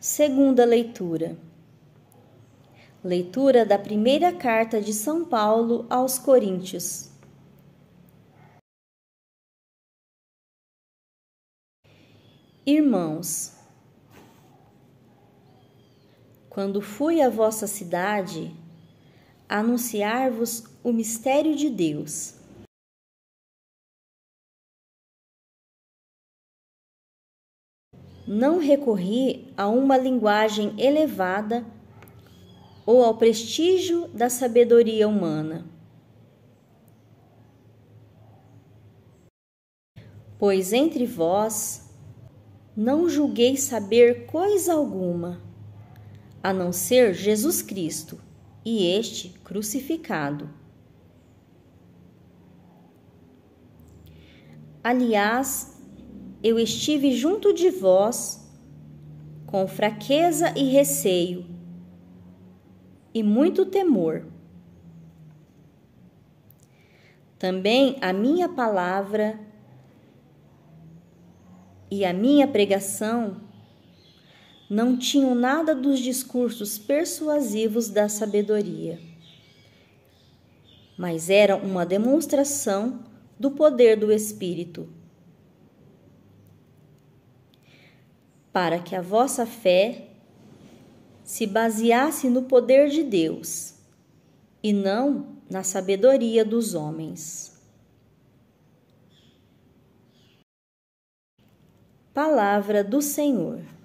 Segunda leitura. Leitura da primeira carta de São Paulo aos Coríntios. Irmãos, quando fui à vossa cidade, anunciar-vos o mistério de Deus não recorri a uma linguagem elevada ou ao prestígio da sabedoria humana. Pois entre vós não julguei saber coisa alguma, a não ser Jesus Cristo e este crucificado. Aliás, eu estive junto de vós com fraqueza e receio e muito temor. Também a minha palavra e a minha pregação não tinham nada dos discursos persuasivos da sabedoria, mas era uma demonstração do poder do Espírito para que a vossa fé se baseasse no poder de Deus e não na sabedoria dos homens. Palavra do Senhor.